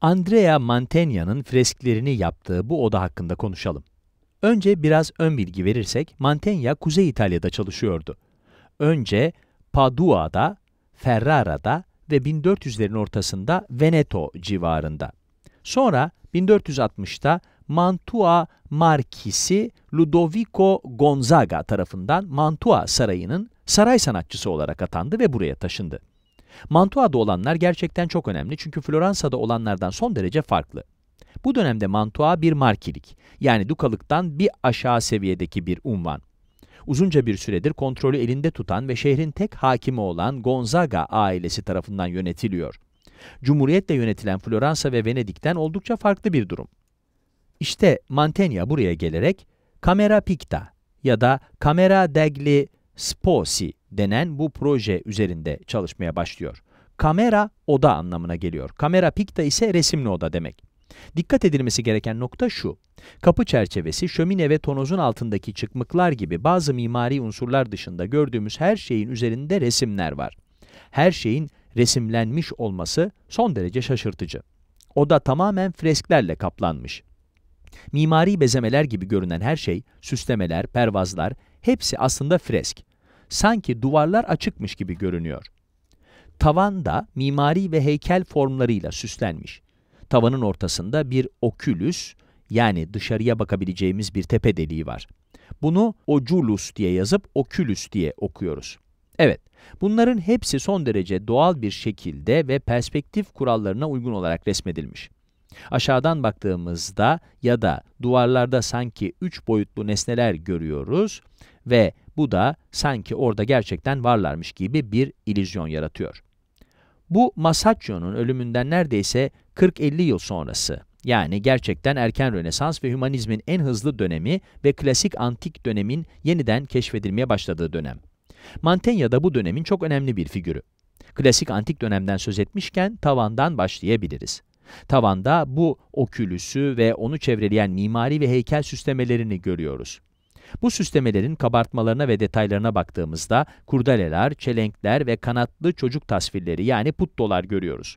Andrea Mantegna'nın fresklerini yaptığı bu oda hakkında konuşalım. Önce biraz ön bilgi verirsek, Mantegna Kuzey İtalya'da çalışıyordu. Önce Padua'da, Ferrara'da ve 1400'lerin ortasında Veneto civarında. Sonra 1460'ta Mantua Markisi Ludovico Gonzaga tarafından Mantua Sarayı'nın saray sanatçısı olarak atandı ve buraya taşındı. Mantua'da olanlar gerçekten çok önemli çünkü Floransa'da olanlardan son derece farklı. Bu dönemde Mantua bir markilik, yani dukalıktan bir aşağı seviyedeki bir unvan. Uzunca bir süredir kontrolü elinde tutan ve şehrin tek hakimi olan Gonzaga ailesi tarafından yönetiliyor. Cumhuriyetle yönetilen Floransa ve Venedik'ten oldukça farklı bir durum. İşte Mantegna buraya gelerek Camera Picta ya da Camera degli Sposi denen bu proje üzerinde çalışmaya başlıyor. Kamera oda anlamına geliyor. Kamera pikta ise resimli oda demek. Dikkat edilmesi gereken nokta şu. Kapı çerçevesi, şömine ve tonozun altındaki çıkmıklar gibi bazı mimari unsurlar dışında gördüğümüz her şeyin üzerinde resimler var. Her şeyin resimlenmiş olması son derece şaşırtıcı. Oda tamamen fresklerle kaplanmış. Mimari bezemeler gibi görünen her şey, süslemeler, pervazlar, hepsi aslında fresk sanki duvarlar açıkmış gibi görünüyor. Tavan da mimari ve heykel formlarıyla süslenmiş. Tavanın ortasında bir okülüs yani dışarıya bakabileceğimiz bir tepe deliği var. Bunu Oculus diye yazıp okülüs diye okuyoruz. Evet, bunların hepsi son derece doğal bir şekilde ve perspektif kurallarına uygun olarak resmedilmiş. Aşağıdan baktığımızda ya da duvarlarda sanki üç boyutlu nesneler görüyoruz ve bu da sanki orada gerçekten varlarmış gibi bir ilüzyon yaratıyor. Bu Masaccio'nun ölümünden neredeyse 40-50 yıl sonrası. Yani gerçekten erken Rönesans ve hümanizmin en hızlı dönemi ve klasik antik dönemin yeniden keşfedilmeye başladığı dönem. Mantegna da bu dönemin çok önemli bir figürü. Klasik antik dönemden söz etmişken tavandan başlayabiliriz. Tavanda bu okülüsü ve onu çevreleyen mimari ve heykel süslemelerini görüyoruz. Bu süslemelerin kabartmalarına ve detaylarına baktığımızda kurdaleler, çelenkler ve kanatlı çocuk tasvirleri yani puttolar görüyoruz.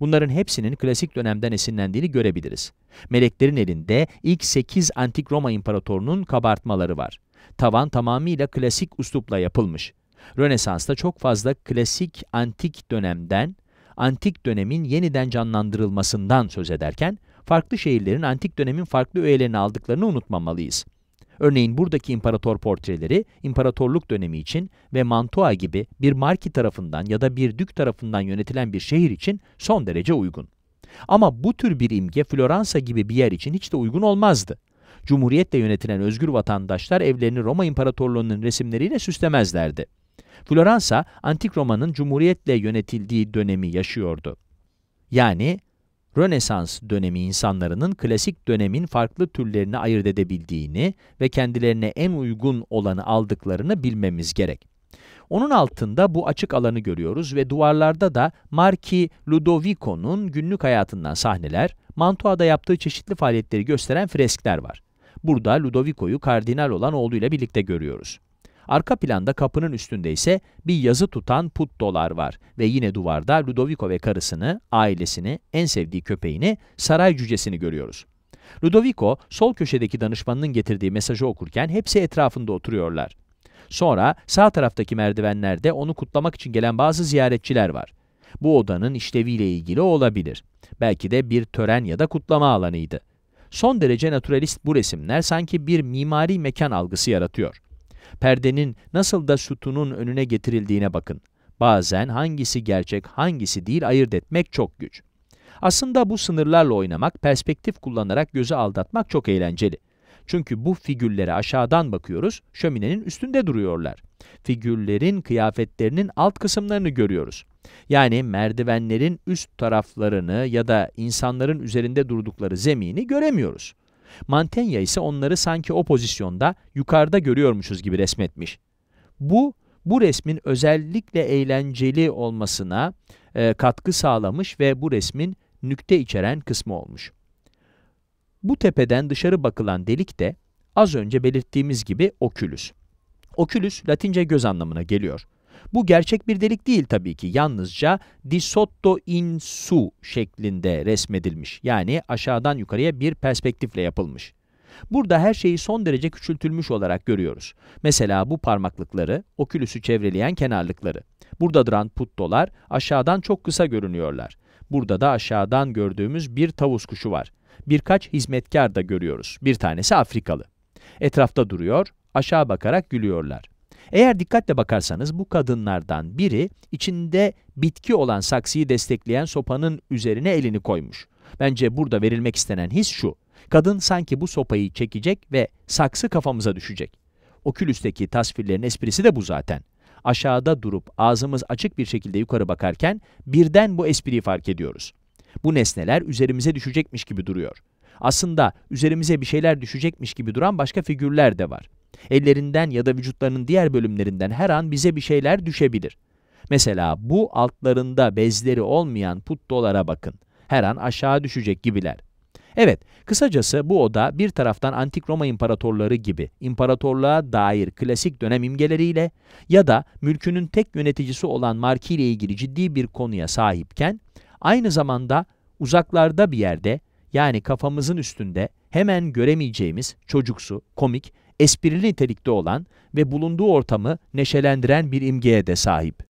Bunların hepsinin klasik dönemden esinlendiğini görebiliriz. Meleklerin elinde ilk 8 antik Roma imparatorunun kabartmaları var. Tavan tamamıyla klasik uslupla yapılmış. Rönesans'ta çok fazla klasik antik dönemden, antik dönemin yeniden canlandırılmasından söz ederken, farklı şehirlerin antik dönemin farklı öğelerini aldıklarını unutmamalıyız. Örneğin buradaki imparator portreleri imparatorluk dönemi için ve Mantua gibi bir marki tarafından ya da bir dük tarafından yönetilen bir şehir için son derece uygun. Ama bu tür bir imge Floransa gibi bir yer için hiç de uygun olmazdı. Cumhuriyetle yönetilen özgür vatandaşlar evlerini Roma İmparatorluğu'nun resimleriyle süslemezlerdi. Floransa, Antik Roma'nın Cumhuriyet'le yönetildiği dönemi yaşıyordu. Yani Rönesans dönemi insanlarının klasik dönemin farklı türlerini ayırt edebildiğini ve kendilerine en uygun olanı aldıklarını bilmemiz gerek. Onun altında bu açık alanı görüyoruz ve duvarlarda da Marki Ludovico'nun günlük hayatından sahneler, Mantua'da yaptığı çeşitli faaliyetleri gösteren freskler var. Burada Ludovico'yu kardinal olan oğluyla birlikte görüyoruz. Arka planda kapının üstünde ise bir yazı tutan put dolar var ve yine duvarda Ludovico ve karısını, ailesini, en sevdiği köpeğini, saray cücesini görüyoruz. Ludovico, sol köşedeki danışmanının getirdiği mesajı okurken hepsi etrafında oturuyorlar. Sonra sağ taraftaki merdivenlerde onu kutlamak için gelen bazı ziyaretçiler var. Bu odanın işleviyle ilgili olabilir. Belki de bir tören ya da kutlama alanıydı. Son derece naturalist bu resimler sanki bir mimari mekan algısı yaratıyor perdenin nasıl da sütunun önüne getirildiğine bakın. Bazen hangisi gerçek, hangisi değil ayırt etmek çok güç. Aslında bu sınırlarla oynamak, perspektif kullanarak gözü aldatmak çok eğlenceli. Çünkü bu figürlere aşağıdan bakıyoruz, şöminenin üstünde duruyorlar. Figürlerin kıyafetlerinin alt kısımlarını görüyoruz. Yani merdivenlerin üst taraflarını ya da insanların üzerinde durdukları zemini göremiyoruz. Mantegna ise onları sanki o pozisyonda yukarıda görüyormuşuz gibi resmetmiş. Bu, bu resmin özellikle eğlenceli olmasına e, katkı sağlamış ve bu resmin nükte içeren kısmı olmuş. Bu tepeden dışarı bakılan delik de az önce belirttiğimiz gibi okülüs. Okülüs Latince göz anlamına geliyor. Bu gerçek bir delik değil tabii ki. Yalnızca disotto in su şeklinde resmedilmiş. Yani aşağıdan yukarıya bir perspektifle yapılmış. Burada her şeyi son derece küçültülmüş olarak görüyoruz. Mesela bu parmaklıkları, okülüsü çevreleyen kenarlıkları. Burada duran puttolar aşağıdan çok kısa görünüyorlar. Burada da aşağıdan gördüğümüz bir tavus kuşu var. Birkaç hizmetkar da görüyoruz. Bir tanesi Afrikalı. Etrafta duruyor, aşağı bakarak gülüyorlar. Eğer dikkatle bakarsanız bu kadınlardan biri içinde bitki olan saksıyı destekleyen sopanın üzerine elini koymuş. Bence burada verilmek istenen his şu. Kadın sanki bu sopayı çekecek ve saksı kafamıza düşecek. Okülüsteki tasvirlerin esprisi de bu zaten. Aşağıda durup ağzımız açık bir şekilde yukarı bakarken birden bu espriyi fark ediyoruz. Bu nesneler üzerimize düşecekmiş gibi duruyor. Aslında üzerimize bir şeyler düşecekmiş gibi duran başka figürler de var. Ellerinden ya da vücutlarının diğer bölümlerinden her an bize bir şeyler düşebilir. Mesela bu altlarında bezleri olmayan put dolara bakın. Her an aşağı düşecek gibiler. Evet, kısacası bu oda bir taraftan Antik Roma imparatorları gibi imparatorluğa dair klasik dönem imgeleriyle ya da mülkünün tek yöneticisi olan Marki ile ilgili ciddi bir konuya sahipken, aynı zamanda uzaklarda bir yerde yani kafamızın üstünde hemen göremeyeceğimiz çocuksu, komik esprili nitelikte olan ve bulunduğu ortamı neşelendiren bir imgeye de sahip.